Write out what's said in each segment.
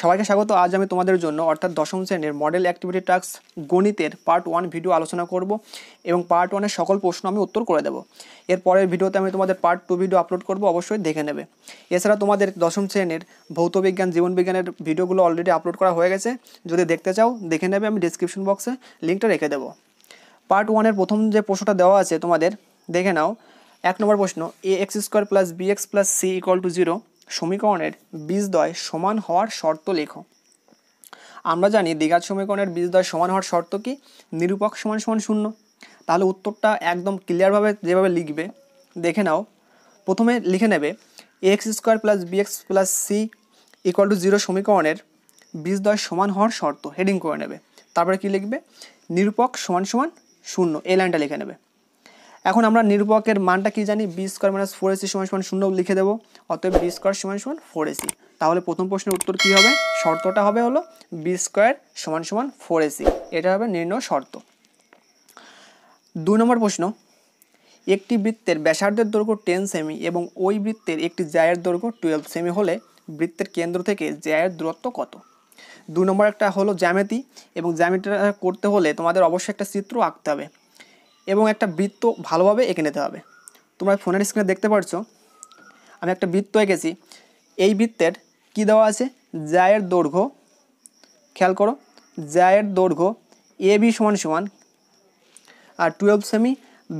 সবাইকে স্বাগত আজ আমি তোমাদের জন্য অর্থাৎ দশম শ্রেণীর মডেল অ্যাক্টিভিটি টাক্স গণিতের পার্ট ওয়ান ভিডিও আলোচনা করব এবং পার্ট ওয়ানের সকল প্রশ্ন আমি উত্তর করে দেবো এর পরের ভিডিওতে আমি তোমাদের পার্ট টু ভিডিও আপলোড করব অবশ্যই দেখে নেবে এছাড়া তোমাদের দশম শ্রেণীর ভৌতবিজ্ঞান জীবনবিজ্ঞানের ভিডিওগুলো অলরেডি আপলোড করা হয়ে গেছে যদি দেখতে চাও দেখে নেবে আমি ডিসক্রিপশন বক্সে লিঙ্কটা রেখে দেবো পার্ট ওয়ানের প্রথম যে প্রশ্নটা দেওয়া আছে তোমাদের দেখে নাও এক নম্বর প্রশ্ন a x square plus b x plus c equal to zero সমীকরণের বীজদ্বয় সমান হওয়ার শর্ত লেখো আমরা জানি দ্বিঘাত সমীকরণের বীজদ্বয় সমান হওয়ার শর্ত কি নিরূপক সমান সমান শূন্য তাহলে উত্তরটা একদম ক্লিয়ারভাবে যেভাবে লিখবে দেখে নাও প্রথমে লিখে নেবে x square plus b x plus c equal to zero সমীকরণের বীজদ্বয় সমান হওয়ার শর্ত হেডিং করে নেবে তারপরে কি লিখবে নিরূপক সমান সমান শূন্য এই লাইনটা লিখে নেবে এখন আমরা নির্ভকের মানটা কি জানি b square minus four a c সমান সমান শূন্য লিখে দেবো অতএব বি স্কোয়ার সমান সমান ফোর এসি তাহলে প্রথম প্রশ্নের উত্তর কি হবে শর্তটা হবে হলো বি স্কোয়ার সমান সমান ফোর এসি এটা হবে নির্ণয় শর্ত দুই নম্বর প্রশ্ন একটি বৃত্তের ব্যাসার্ধের দৈর্ঘ্য টেন সেমি এবং ওই বৃত্তের একটি জায়ের দৈর্ঘ্য টুয়েলভ সেমি হলে বৃত্তের কেন্দ্র থেকে জায়ের দূরত্ব কত দু নম্বর একটা হলো জ্যামিতি এবং জ্যামিতিটা করতে হলে তোমাদের অবশ্যই একটা চিত্র আঁকতে হবে এবং একটা বৃত্ত ভালোভাবে এঁকে নিতে হবে তোমরা ফোনের স্ক্রিনে দেখতে পাচ্ছ আমি একটা বৃত্ত এঁকেছি এই বৃত্তের কি দেওয়া আছে জায়ের দৈর্ঘ্য খেয়াল করো জায়ের দৈর্ঘ্য এ বি সমান সমান আর টুয়েলভ সেমি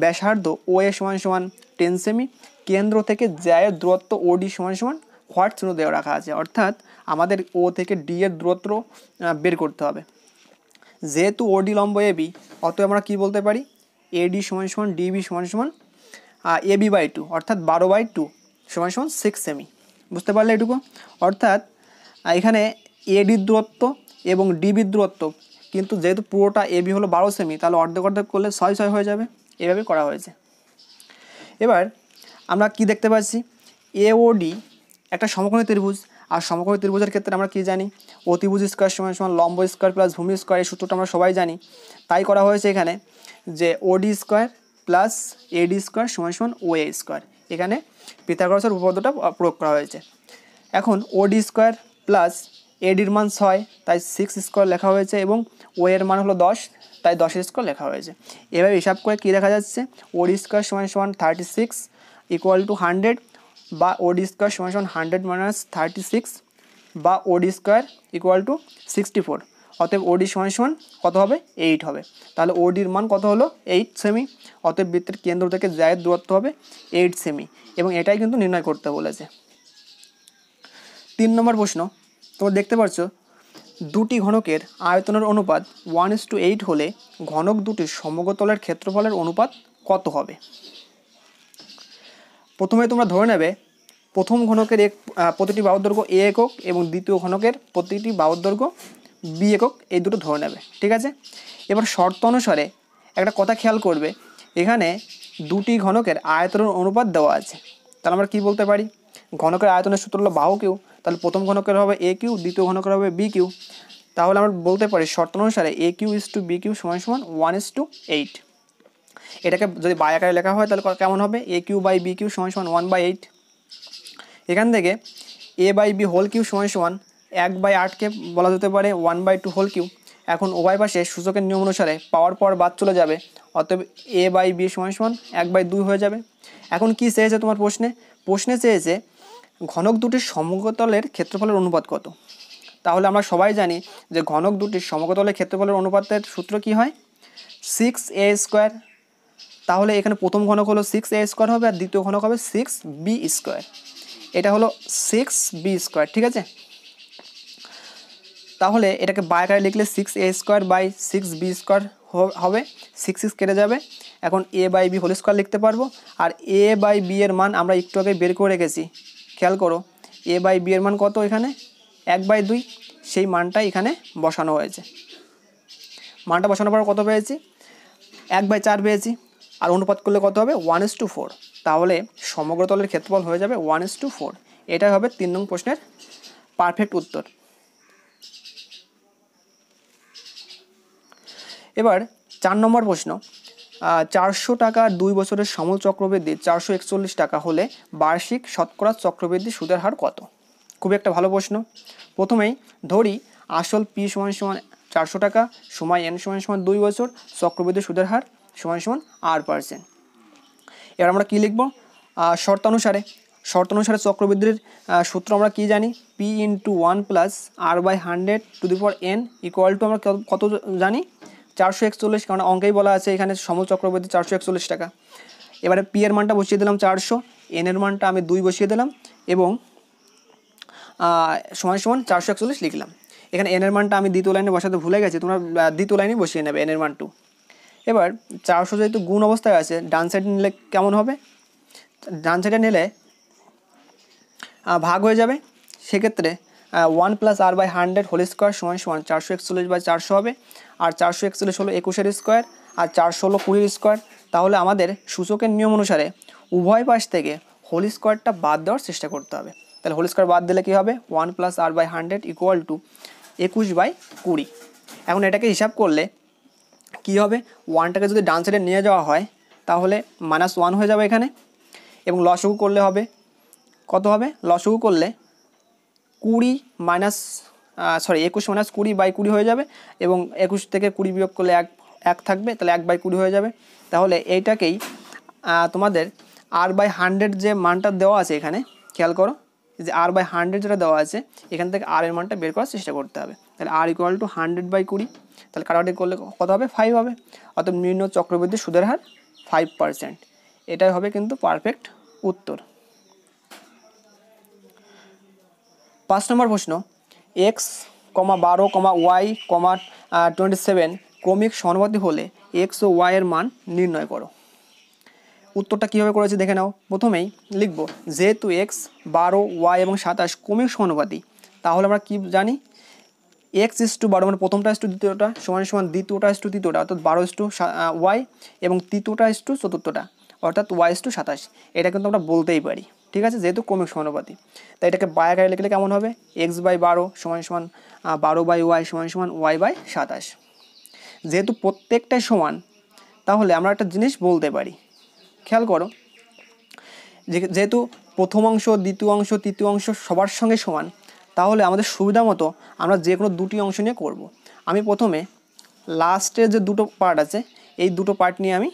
ব্যাসার্ধ ও এ সমান সমান টেন সেমি কেন্দ্র থেকে জায়ের দূরত্ব ও ডি সমান সমান হোয়াট চিহ্ন দেওয়া রাখা আছে অর্থাৎ আমাদের ও থেকে ডি এর দূরত্ব বের করতে হবে যেহেতু ও ডি লম্ব এ বি অতএব আমরা কি বলতে পারি এডি সমান সমান ডিবি সমান সমান এবি বাই টু অর্থাৎ বারো বাই টু সমান সমান সিক্স সেমি বুঝতে পারলে এটুকু অর্থাৎ এখানে এডির দূরত্ব এবং ডিবির দূরত্ব কিন্তু যেহেতু পুরোটা এবি হলো বারো সেমি তাহলে অর্ধেক অর্ধেক করলে ছয় ছয় হয়ে যাবে এভাবে করা হয়েছে এবার আমরা কি দেখতে পাচ্ছি এওডি একটা সমকোণী ত্রিভুজ আর সমকোণী ত্রিভুজের ক্ষেত্রে আমরা কি জানি অতিভুজ স্কোয়ার সমান সমান লম্ব স্কোয়ার প্লাস ভূমি স্কোয়ার এই সূত্রটা আমরা সবাই জানি তাই করা হয়েছে এখানে যে ওডি স্কোয়ার প্লাস এডি স্কোয়ার সময় সমান ও এ স্কোয়ার এখানে পিথাগরাসের উপপাদ্যটা প্রয়োগ করা হয়েছে এখন ওডি স্কোয়ার প্লাস এডির মান ছয় তাই সিক্স স্কোয়ার লেখা হয়েছে এবং ও এর মান হলো দশ তাই দশের স্কোয়ার লেখা হয়েছে এভাবে হিসাব করে কী দেখা যাচ্ছে ওডি স্কোয়ার সমান সমান thirty six equal to hundred বা ওডি স্কোয়ার সমান সমান হান্ড্রেড মাইনাস থার্টি সিক্স বা OD square equal to sixty four অতএব ওডি সমান সমান কত হবে এইট হবে তাহলে ওডির মান কত হলো এইট সেমি অতএব বৃত্তের কেন্দ্র থেকে জায়ের দূরত্ব হবে এইট সেমি এবং এটাই কিন্তু নির্ণয় করতে বলেছে তিন নম্বর প্রশ্ন তোমরা দেখতে পাচ্ছ দুটি ঘনকের আয়তনের অনুপাত ওয়ান ইস টু এইট হলে ঘনক দুটির সমগতলের ক্ষেত্রফলের অনুপাত কত হবে প্রথমে তোমরা ধরে নেবে প্রথম ঘনকের এক প্রতিটি বাহুর এ একক এবং দ্বিতীয় ঘনকের প্রতিটি বাহুর বি একক এই দুটো ধরে নেবে ঠিক আছে এবার শর্ত অনুসারে একটা কথা খেয়াল করবে এখানে দুটি ঘনকের আয়তনের অনুপাত দেওয়া আছে তাহলে আমরা কি বলতে পারি ঘনকের আয়তনের সূত্র হলো বাহু কিউ তাহলে প্রথম ঘনকের হবে এ কিউ দ্বিতীয় ঘনকের হবে বি কিউ তাহলে আমরা বলতে পারি শর্ত অনুসারে a q is to b q সমান সমান ওয়ান ইস টু এইট এটাকে যদি বাই আকারে লেখা হয় তাহলে কেমন হবে a q by b q সমান সমান ওয়ান বাই এইট এখান থেকে a by b whole q সমান সমান এক বাই আটকে বলা যেতে পারে one by two whole q এখন উভয় পাশে সূচকের নিয়ম অনুসারে পাওয়ার পাওয়ার বাদ চলে যাবে অতএব এ বাই বি সমান সমান এক বাই দুই হয়ে যাবে এখন কি চেয়েছে তোমার প্রশ্নে প্রশ্নে চেয়েছে ঘনক দুটির সমগতলের ক্ষেত্রফলের অনুপাত কত তাহলে আমরা সবাই জানি যে ঘনক দুটির সমগতলের ক্ষেত্রফলের অনুপাতের সূত্র কি হয় সিক্স এ স্কোয়ার তাহলে এখানে প্রথম ঘনক হলো সিক্স এ স্কোয়ার হবে আর দ্বিতীয় ঘনক হবে সিক্স বি স্কোয়ার এটা হলো সিক্স বি স্কোয়ার ঠিক আছে তাহলে এটাকে বাইকারে লিখলে six a square by six b square হবে সিক্স সিক্স কেটে যাবে এখন a by b whole square লিখতে পারবো আর এ বাই বি এর মান আমরা একটু আগে বের করে রেখেছি খেয়াল করো এ বাই বি এর মান কত এখানে এক বাই দুই সেই মানটা এখানে বসানো হয়েছে মানটা বসানোর পর কত পেয়েছি এক বাই চার পেয়েছি আর অনুপাত করলে কত হবে ওয়ান ইস টু ফোর তাহলে সমগ্র তলের ক্ষেত্রফল হয়ে যাবে ওয়ান ইস টু ফোর এটাই হবে তিন নং প্রশ্নের পারফেক্ট উত্তর এবার চার নম্বর প্রশ্ন চারশো টাকা দুই বছরের সমল চক্রবৃদ্ধি চারশো একচল্লিশ টাকা হলে বার্ষিক শতকরা চক্রবৃদ্ধি সুদের হার কত খুব একটা ভালো প্রশ্ন প্রথমেই ধরি আসল পি সমান সমান চারশো টাকা সময় এন সমান সমান দুই বছর চক্রবৃদ্ধি সুদের হার সমান সমান আর পার্সেন্ট এবার আমরা কী লিখব শর্তানুসারে শর্তানুসারে চক্রবৃদ্ধির সূত্র আমরা কী জানি p into one plus r by hundred to the power n equal to আমরা কত জানি চারশো একচল্লিশ কারণ অঙ্কেই বলা আছে এখানে সমল চক্রবর্তী চারশো একচল্লিশ টাকা এবারে পি এর মানটা বসিয়ে দিলাম চারশো এন এর মানটা আমি দুই বসিয়ে দিলাম এবং সমান সমান চারশো একচল্লিশ লিখলাম এখানে এনের মানটা আমি দ্বিতীয় লাইনে বসাতে ভুলে গেছি তোমরা দ্বিতীয় লাইনে বসিয়ে নেবে এনের মান টু এবার চারশো যেহেতু গুণ অবস্থায় আছে ডান সাইড নিলে কেমন হবে ডান সাইডে নিলে ভাগ হয়ে যাবে সেক্ষেত্রে one plus r by hundred whole square সমান সমান চারশো একচল্লিশ বাই চারশো হবে আর চারশো একচল্লিশ হলো একুশের স্কোয়ার আর চারশো হলো কুড়ির স্কোয়ার তাহলে আমাদের সূচকের নিয়ম অনুসারে উভয় পাশ থেকে হোল স্কোয়ারটা বাদ দেওয়ার চেষ্টা করতে হবে তাহলে হোল স্কোয়ার বাদ দিলে কী হবে one plus r by hundred equal to একুশ বাই কুড়ি এখন এটাকে হিসাব করলে কি হবে ওয়ানটাকে যদি ডান সাইডে নিয়ে যাওয়া হয় তাহলে মাইনাস ওয়ান হয়ে যাবে এখানে এবং লসগু করলে হবে কত হবে লসগু করলে কুড়ি মাইনাস সরি একুশ মাইনাস কুড়ি বাই কুড়ি হয়ে যাবে এবং একুশ থেকে কুড়ি বিয়োগ করলে এক এক থাকবে তাহলে এক বাই কুড়ি হয়ে যাবে তাহলে এইটাকেই তোমাদের আর বাই হান্ড্রেড যে মানটা দেওয়া আছে এখানে খেয়াল করো যে আর বাই হান্ড্রেড যেটা দেওয়া আছে এখান থেকে আর এর মানটা বের করার চেষ্টা করতে হবে তাহলে r equal to hundred by কুড়ি তাহলে কাটাকাটি করলে কত হবে ফাইভ হবে অর্থাৎ নিম্ন চক্রবৃদ্ধি সুদের হার ফাইভ পারসেন্ট এটাই হবে কিন্তু পারফেক্ট উত্তর পাঁচ নম্বর প্রশ্ন এক্স কমা বারো comma y comma twenty seven ক্রমিক সমানুপাতি হলে এক্স ও ওয়াইয়ের মান নির্ণয় করো উত্তরটা কীভাবে করেছে দেখে নাও প্রথমেই লিখব যেহেতু এক্স বারো ওয়াই এবং সাতাশ ক্রমিক সমানুপাতি তাহলে আমরা কি জানি এক্স ইস টু বারো মানে প্রথমটা ইস টু দ্বিতীয়টা সমান সমান দ্বিতীয়টা ইস টু তৃতীয়টা অর্থাৎ বারো ইস টু ওয়াই এবং তৃতীয়টা ইস টু চতুর্থটা অর্থাৎ ওয়াই ইস টু সাতাশ এটা কিন্তু আমরা বলতেই পারি ঠিক আছে যেহেতু ক্রমিক সমানুপাতি তাই এটাকে বাই আকারে লিখলে কেমন হবে এক্স বাই বারো সমান সমান বারো বাই ওয়াই সমান সমান ওয়াই বাই সাতাশ যেহেতু প্রত্যেকটাই সমান তাহলে আমরা একটা জিনিস বলতে পারি খেয়াল করো যেহেতু প্রথম অংশ দ্বিতীয় অংশ তৃতীয় অংশ সবার সঙ্গে সমান তাহলে আমাদের সুবিধা মতো আমরা যে কোনো দুটি অংশ নিয়ে করব। আমি প্রথমে লাস্টের যে দুটো পার্ট আছে এই দুটো পার্ট নিয়ে আমি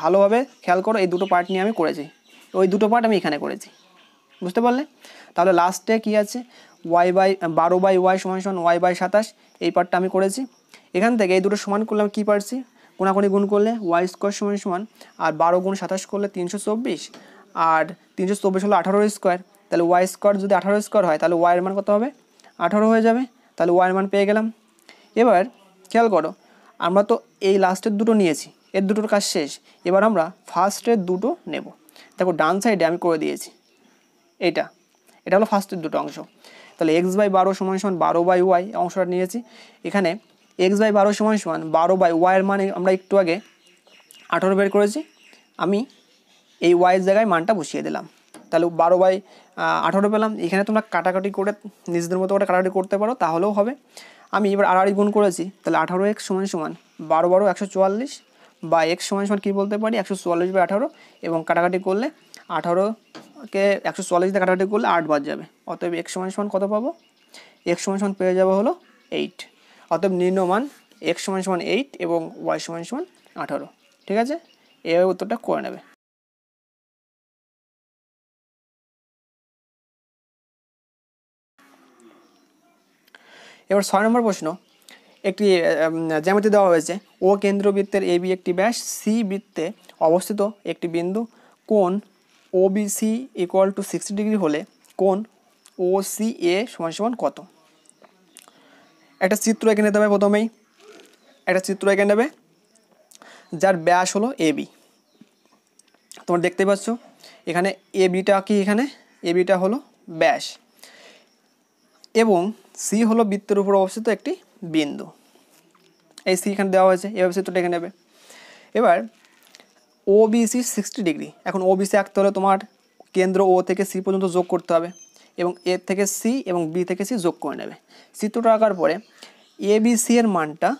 ভালোভাবে খেয়াল করো এই দুটো পার্ট নিয়ে আমি করেছি ওই দুটো পার্ট আমি এখানে করেছি বুঝতে পারলে তাহলে লাস্টে কি আছে ওয়াই বাই বারো বাই ওয়াই সমান সমান ওয়াই বাই সাতাশ এই পার্টটা আমি করেছি এখান থেকে এই দুটো সমান করলাম কী পারছি কোনাকুনি গুণ করলে ওয়াই স্কোয়ার সমান সমান আর বারো গুণ সাতাশ করলে তিনশো চব্বিশ আর তিনশো চব্বিশ হলো আঠারো স্কোয়ার তাহলে ওয়াই স্কোয়ার যদি আঠারো স্কোয়ার হয় তাহলে ওয়াইয়ের মান কত হবে আঠারো হয়ে যাবে তাহলে ওয়াইয়ের মান পেয়ে গেলাম এবার খেয়াল করো আমরা তো এই লাস্টের দুটো নিয়েছি এর দুটোর কাজ শেষ এবার আমরা ফার্স্টের দুটো নেব দেখো ডান সাইডে আমি করে দিয়েছি এটা এটা হলো ফার্স্টের দুটো অংশ তাহলে এক্স বাই বারো সমান সমান বারো বাই ওয়াই অংশটা নিয়েছি এখানে এক্স বাই বারো সমান সমান বারো বাই ওয়াইয়ের মানে আমরা একটু আগে আঠারো বের করেছি আমি এই ওয়াইয়ের জায়গায় মানটা বসিয়ে দিলাম তাহলে বারো বাই আঠারো পেলাম এখানে তোমরা কাটাকাটি করে নিজেদের মতো করে কাটাকাটি করতে পারো তাহলেও হবে আমি এবার আড়াআড়ি গুণ করেছি তাহলে আঠারো এক্স সমান সমান বারো বারো একশো চুয়াল্লিশ বা এক্স সমান সমান কী বলতে পারি একশো চুয়াল্লিশ বাই আঠারো এবং কাটাকাটি করলে আঠারো কে একশো চুয়াল্লিশ দিয়ে কাটাকাটি করলে আট বাদ যাবে অতএব এক সময় সমান কত পাবো এক সময় সমান পেয়ে যাবো হলো এইট অতএব নিম্নমান এক সময় সমান এইট এবং ওয়াই সময় সমান আঠারো ঠিক আছে এভাবে উত্তরটা করে নেবে এবার ছয় নম্বর প্রশ্ন একটি জ্যামিতি দেওয়া হয়েছে ও কেন্দ্রবৃত্তের বি একটি ব্যাস সি বৃত্তে অবস্থিত একটি বিন্দু কোন O B C equal to sixty degree হলে কোন ও সি এ সমান সমান কত একটা চিত্র এঁকে নিতে হবে প্রথমেই একটা চিত্র এঁকে নেবে যার ব্যাস হলো এ তোমরা দেখতে পাচ্ছ এখানে এবিটা কি এখানে এ বিটা হলো ব্যাস এবং সি হলো বৃত্তের উপর অবস্থিত একটি বিন্দু এই সি এখানে দেওয়া হয়েছে এভাবে চিত্রটা এখানে নেবে এবার ওবিসি সিক্সটি ডিগ্রি এখন ওবিসি আঁকতে হলে তোমার কেন্দ্র ও থেকে সি পর্যন্ত যোগ করতে হবে এবং এ থেকে সি এবং বি থেকে সি যোগ করে নেবে চিত্রটা আঁকার পরে এবিসি এর মানটা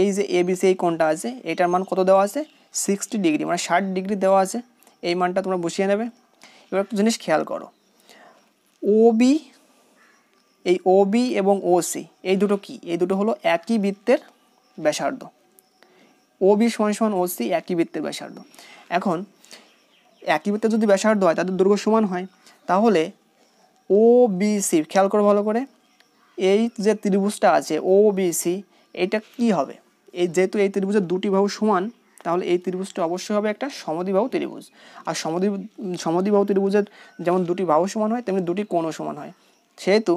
এই যে এবিসি এই কোনটা আছে এটার মান কত দেওয়া আছে সিক্সটি ডিগ্রি মানে ষাট ডিগ্রি দেওয়া আছে এই মানটা তোমরা বসিয়ে নেবে এবার একটু জিনিস খেয়াল করো ওবি এই ওবি এবং ও সি এই দুটো কি এই দুটো হলো একই বৃত্তের ব্যাসার্ধ ও বি সমান সমান ও সি একই বৃত্তের ব্যাসার্ধ এখন একই বৃত্তে যদি ব্যাসার্ধ হয় তাদের দৈর্ঘ্য সমান হয় তাহলে ও বি সি খেয়াল করো ভালো করে এই যে ত্রিভুজটা আছে ও বি সি এটা কি হবে এই যেহেতু এই ত্রিভুজের দুটি বাহু সমান তাহলে এই ত্রিভুজটা অবশ্যই হবে একটা সমদিবাহু ত্রিভুজ আর সমদি সমদিবাহু ত্রিভুজের যেমন দুটি বাহু সমান হয় তেমনি দুটি কোণও সমান হয় সেহেতু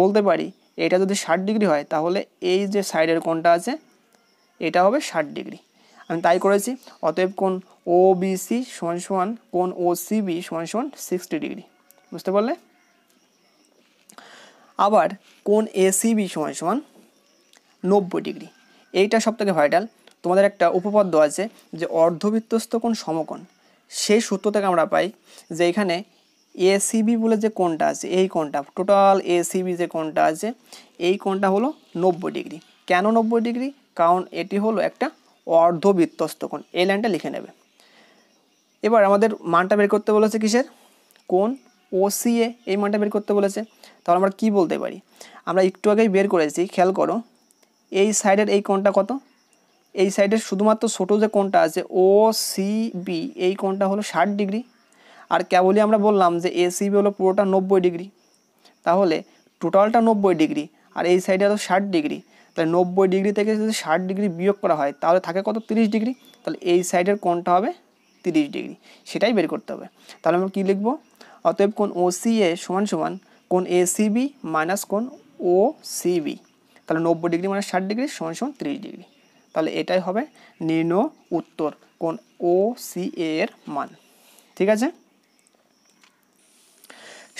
বলতে পারি এটা যদি ষাট ডিগ্রি হয় তাহলে এই যে সাইডের কোণটা আছে এটা হবে ষাট ডিগ্রি আমি তাই করেছি অতএব কোন ও বিসি সমান সমান কোন ও সিবি সমান সমান সিক্সটি ডিগ্রি বুঝতে পারলে আবার কোন এসিবি সমান সমান নব্বই ডিগ্রি এইটা সব থেকে ভাইটাল তোমাদের একটা উপপাদ্য আছে যে অর্ধবৃত্তস্ত কোন সমকোণ সেই সূত্র থেকে আমরা পাই যে এখানে এসিবি বলে যে কোনটা আছে এই কোনটা টোটাল এসিবি যে কোনটা আছে এই কোনটা হলো নব্বই ডিগ্রি কেন নব্বই ডিগ্রি কারণ এটি হলো একটা অর্ধবৃত্তস্থ কোণ এই লাইনটা লিখে নেবে এবার আমাদের মানটা বের করতে বলেছে কিসের কোন ও এ এই মানটা বের করতে বলেছে তাহলে আমরা কি বলতে পারি আমরা একটু আগেই বের করেছি খেয়াল করো এই সাইডের এই কোণটা কত এই সাইডের শুধুমাত্র ছোটো যে কোণটা আছে ও বি এই কোণটা হলো ষাট ডিগ্রি আর কেবলই আমরা বললাম যে এসিবি হলো পুরোটা নব্বই ডিগ্রি তাহলে টোটালটা নব্বই ডিগ্রি আর এই সাইডে হলো ষাট ডিগ্রি তাহলে নব্বই ডিগ্রি থেকে যদি ষাট ডিগ্রি বিয়োগ করা হয় তাহলে থাকে কত তিরিশ ডিগ্রি তাহলে এই সাইডের কোনটা হবে তিরিশ ডিগ্রি সেটাই বের করতে হবে তাহলে আমরা কী লিখবো অতএব কোন ও সি এ সমান সমান কোন এ সিবি মাইনাস কোন ও সিবি তাহলে নব্বই ডিগ্রি মানে ষাট ডিগ্রি সমান সমান তিরিশ ডিগ্রি তাহলে এটাই হবে নির্ণ উত্তর কোন ও সি এর মান ঠিক আছে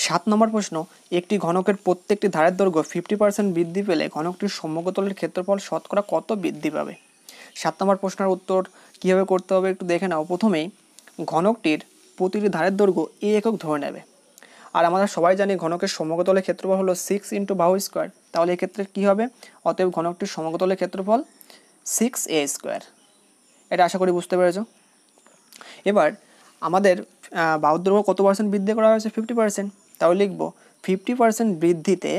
সাত নম্বর প্রশ্ন একটি ঘনকের প্রত্যেকটি ধারের দৈর্ঘ্য ফিফটি পার্সেন্ট বৃদ্ধি পেলে ঘনকটির সমগ্রতলের ক্ষেত্রফল শতকরা কত বৃদ্ধি পাবে সাত নম্বর প্রশ্নের উত্তর কীভাবে করতে হবে একটু দেখে নাও প্রথমেই ঘনকটির প্রতিটি ধারের দৈর্ঘ্য এ একক ধরে নেবে আর আমরা সবাই জানি ঘনকের সমগ্রতলের ক্ষেত্রফল হলো সিক্স ইন্টু বাহু স্কোয়ার তাহলে এক্ষেত্রে কী হবে অতএব ঘনকটির সমগ্রতলের ক্ষেত্রফল সিক্স এ স্কোয়ার এটা আশা করি বুঝতে পেরেছ এবার আমাদের বাহুদ্রব্য কত পার্সেন্ট বৃদ্ধি করা হয়েছে ফিফটি পার্সেন্ট তাহলে লিখব ফিফটি পার্সেন্ট বৃদ্ধিতে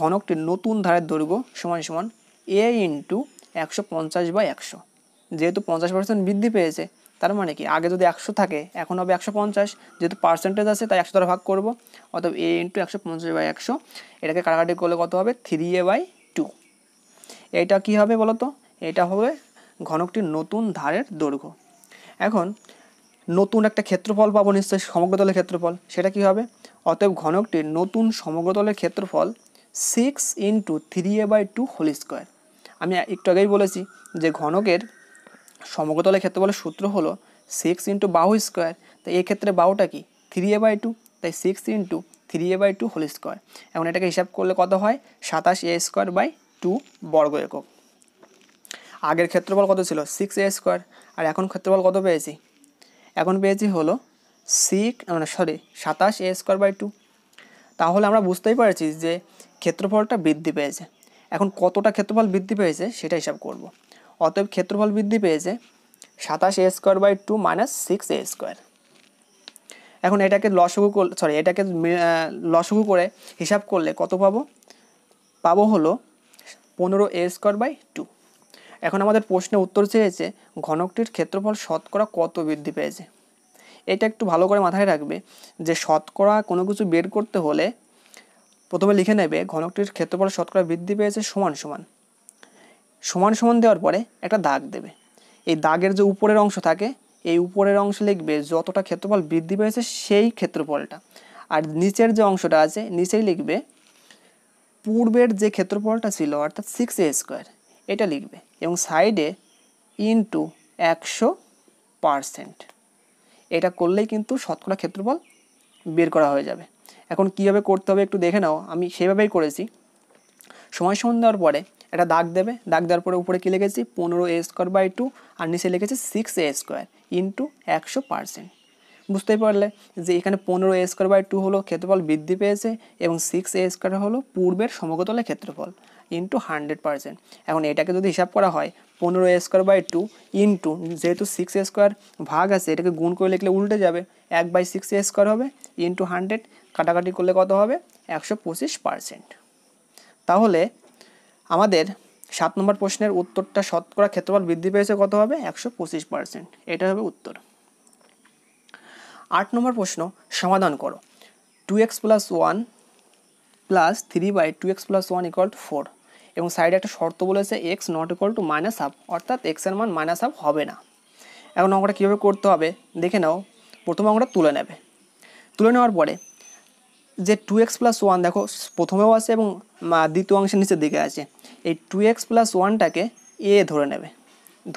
ঘনকটির নতুন ধারের দৈর্ঘ্য সমান সমান এ ইন্টু একশো পঞ্চাশ বা একশো যেহেতু পঞ্চাশ পার্সেন্ট বৃদ্ধি পেয়েছে তার মানে কি আগে যদি একশো থাকে এখন হবে একশো পঞ্চাশ যেহেতু পার্সেন্টেজ আছে তাই একশো দ্বারা ভাগ করবো অথবা এ ইন্টু একশো পঞ্চাশ বাই একশো এটাকে কাটাকাটি করলে কত হবে থ্রি এ বাই টু এটা কী হবে বলো তো এটা হবে ঘনকটির নতুন ধারের দৈর্ঘ্য এখন নতুন একটা ক্ষেত্রফল পাবো নিশ্চয়ই সমগ্রতলের ক্ষেত্রফল সেটা কী হবে অতএব ঘনকটির নতুন সমগ্রতলের ক্ষেত্রফল six into three a by two whole square আমি একটু আগেই বলেছি যে ঘনকের সমগ্রতলের ক্ষেত্রফলের সূত্র হলো সিক্স ইন্টু বাহু স্কোয়ার তাই এক্ষেত্রে বাহুটা কি থ্রি এ বাই টু তাই six into three a by two whole square এখন এটাকে হিসাব করলে কত হয় সাতাশ এ স্কোয়ার বাই টু বর্গ একক আগের ক্ষেত্রফল কত ছিল সিক্স এ স্কোয়ার আর এখন ক্ষেত্রফল কত পেয়েছি এখন পেয়েছি হলো সিক্স মানে সরি সাতাশ এ স্কোয়ার বাই টু তাহলে আমরা বুঝতেই পারছি যে ক্ষেত্রফলটা বৃদ্ধি পেয়েছে এখন কতটা ক্ষেত্রফল বৃদ্ধি পেয়েছে সেটা হিসাব করব। অতএব ক্ষেত্রফল বৃদ্ধি পেয়েছে সাতাশ a square by two minus six a square এখন এটাকে লসগু সরি এটাকে লসগু করে হিসাব করলে কত পাবো পাবো হলো পনেরো এ স্কোয়ার বাই টু এখন আমাদের প্রশ্নের উত্তর চেয়েছে ঘনকটির ক্ষেত্রফল শতকরা কত বৃদ্ধি পেয়েছে এটা একটু ভালো করে মাথায় রাখবে যে শতকরা কোনো কিছু বের করতে হলে প্রথমে লিখে নেবে ঘনকটির ক্ষেত্রফল শতকরা বৃদ্ধি পেয়েছে সমান সমান সমান সমান দেওয়ার পরে একটা দাগ দেবে এই দাগের যে উপরের অংশ থাকে এই উপরের অংশ লিখবে যতটা ক্ষেত্রফল বৃদ্ধি পেয়েছে সেই ক্ষেত্রফলটা আর নিচের যে অংশটা আছে নিচেই লিখবে পূর্বের যে ক্ষেত্রফলটা ছিল অর্থাৎ সিক্স এ স্কোয়ার এটা লিখবে এবং সাইডে ইন্টু একশো পারসেন্ট এটা করলেই কিন্তু শতকরা ক্ষেত্রফল বের করা হয়ে যাবে এখন কীভাবে করতে হবে একটু দেখে নাও আমি সেভাবেই করেছি সময় সমান দেওয়ার পরে একটা দাগ দেবে দাগ দেওয়ার পরে উপরে কী লিখেছি পনেরো এ স্কোয়ার বাই টু আর নিচে লিখেছে সিক্স এ স্কোয়ার ইন্টু একশো পারসেন্ট বুঝতেই পারলে যে এখানে পনেরো এ স্কোয়ার বাই টু হলো ক্ষেত্রফল বৃদ্ধি পেয়েছে এবং সিক্স এ স্কোয়ার হলো পূর্বের সমগতলের ক্ষেত্রফল ইন্টু হান্ড্রেড পার্সেন্ট এখন এটাকে যদি হিসাব করা হয় পনেরো স্কোয়ার বাই টু ইন্টু যেহেতু সিক্স স্কোয়ার ভাগ আছে এটাকে গুণ করে লিখলে উল্টে যাবে এক বাই সিক্স স্কোয়ার হবে ইন্টু হান্ড্রেড কাটাকাটি করলে কত হবে একশো পঁচিশ পার্সেন্ট তাহলে আমাদের সাত নম্বর প্রশ্নের উত্তরটা শতকরা ক্ষেত্রফল বৃদ্ধি পেয়েছে কত হবে একশো পঁচিশ পার্সেন্ট এটা হবে উত্তর আট নম্বর প্রশ্ন সমাধান করো two x plus one plus three by two x plus one equal to four এবং সাইডে একটা শর্ত বলেছে x not equal to minus half অর্থাৎ এক্সের মান মাইনাস হাফ হবে না এখন অঙ্কটা কীভাবে করতে হবে দেখে নাও প্রথমে অঙ্কটা তুলে নেবে তুলে নেওয়ার পরে যে টু এক্স প্লাস ওয়ান দেখো প্রথমেও আছে এবং দ্বিতীয় অংশের নিচের দিকে আছে এই টু এক্স প্লাস ওয়ানটাকে এ ধরে নেবে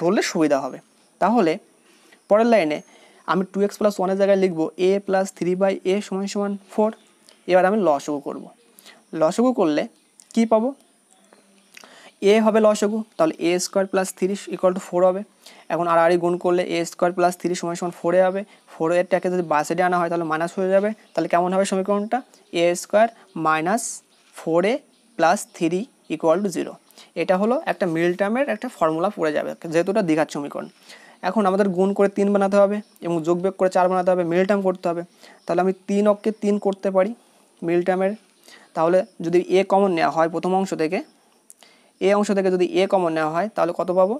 ধরলে সুবিধা হবে তাহলে পরের লাইনে আমি টু এক্স প্লাস ওয়ানের জায়গায় লিখব a plus three by a সমান সমান ফোর এবার আমি লসগু করব লসগু করলে কি পাবো এ হবে লসগু তাহলে এ স্কোয়ার প্লাস তিরিশ ইকুয়াল টু ফোর হবে এখন আর আড়ি গুণ করলে এ স্কোয়ার প্লাস তিরিশ সময় সমান ফোরে হবে ফোর ফোরেরটাকে যদি বাসে সাইডে আনা হয় তাহলে মাইনাস হয়ে যাবে তাহলে কেমন হবে সমীকরণটা এ স্কোয়ার মাইনাস ফোরে plus three equal to zero এটা হলো একটা মিল টার্মের একটা ফর্মুলা পড়ে যাবে যেহেতু এটা দীঘার সমীকরণ এখন আমাদের গুণ করে তিন বানাতে হবে এবং যোগ বিয়োগ করে চার বানাতে হবে মিল টার্ম করতে হবে তাহলে আমি তিন অক্ষে তিন করতে পারি মিল টার্মের তাহলে যদি এ কমন নেওয়া হয় প্রথম অংশ থেকে এ অংশ থেকে যদি এ কমন নেওয়া হয় তাহলে কত পাবো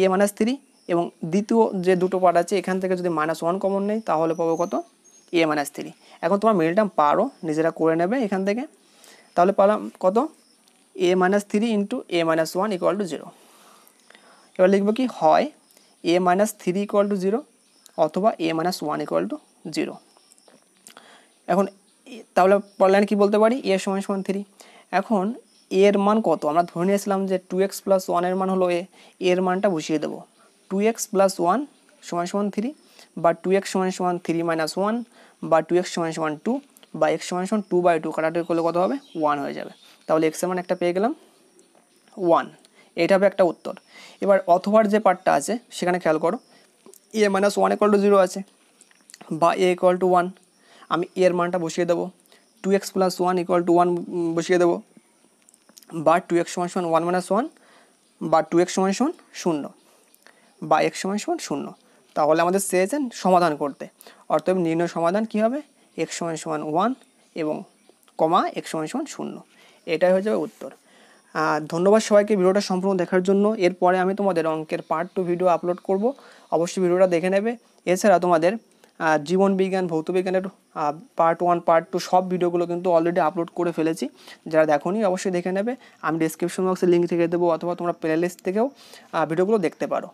এ মাইনাস থ্রি এবং দ্বিতীয় যে দুটো পার্ট আছে এখান থেকে যদি মাইনাস ওয়ান কমন নেই তাহলে পাবো কত এ মাইনাস থ্রি এখন তোমার মিডল টার্ম পারো নিজেরা করে নেবে এখান থেকে তাহলে পালাম কত a minus three into a minus one equal to zero এবার লিখবো কি হয় a minus three equal to zero অথবা a minus one equal to zero এখন তাহলে পর কি কী বলতে পারি এ সময় সমান থ্রি এখন এর মান কত আমরা ধরে নিয়েছিলাম যে টু এক্স প্লাস ওয়ানের মান হলো এ এর মানটা বসিয়ে দেবো টু এক্স প্লাস ওয়ান সমান সমান থ্রি বা টু এক্স সমান সমান থ্রি মাইনাস ওয়ান বা টু এক্স সমান সমান টু বা এক্স সমান সমান টু বাই টু কাটাকাটি করলে কত হবে ওয়ান হয়ে যাবে তাহলে এক্সের মান একটা পেয়ে গেলাম ওয়ান এটা হবে একটা উত্তর এবার অথবার যে পার্টটা আছে সেখানে খেয়াল করো a minus one equal to zero আছে বা এ ইকুয়াল টু ওয়ান আমি এর মানটা বসিয়ে দেবো two x plus one equal to one বসিয়ে দেবো বা টু এক্স সমান সমান ওয়ান মাইনাস ওয়ান বা টু এক্স সমান সমান শূন্য বা এক্স সমান সমান শূন্য তাহলে আমাদের চেয়েছেন সমাধান করতে অর্থাৎ নির্ণয় সমাধান কী হবে এক্স সমান সমান ওয়ান এবং কমা এক্স সমান সমান শূন্য এটাই হয়ে যাবে উত্তর ধন্যবাদ সবাইকে ভিডিওটা সম্পূর্ণ দেখার জন্য এরপরে আমি তোমাদের অঙ্কের পার্ট টু ভিডিও আপলোড করব অবশ্যই ভিডিওটা দেখে নেবে এছাড়া তোমাদের জীবনবিজ্ঞান ভৌতবিজ্ঞানের পার্ট ওয়ান পার্ট টু সব ভিডিওগুলো কিন্তু অলরেডি আপলোড করে ফেলেছি যারা দেখোনি অবশ্যই দেখে নেবে আমি ডিসক্রিপশন বক্সে লিঙ্ক থেকে দেবো অথবা তোমরা প্লে লিস্ট থেকেও ভিডিওগুলো দেখতে পারো